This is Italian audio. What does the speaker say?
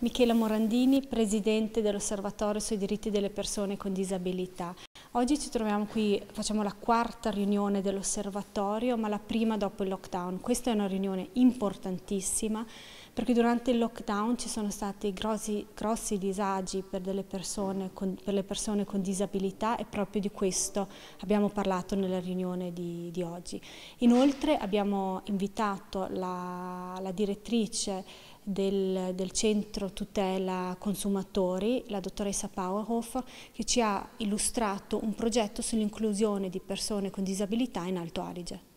Michela Morandini, presidente dell'Osservatorio sui diritti delle persone con disabilità. Oggi ci troviamo qui, facciamo la quarta riunione dell'osservatorio, ma la prima dopo il lockdown. Questa è una riunione importantissima perché durante il lockdown ci sono stati grossi, grossi disagi per, persone con, per, le persone con disabilità e proprio di questo abbiamo parlato nella riunione di, di oggi. Inoltre abbiamo invitato la, la direttrice del, del, centro tutela consumatori, la dottoressa Powerhoff, che ci ha illustrato un progetto sull'inclusione di persone con disabilità in Alto Adige.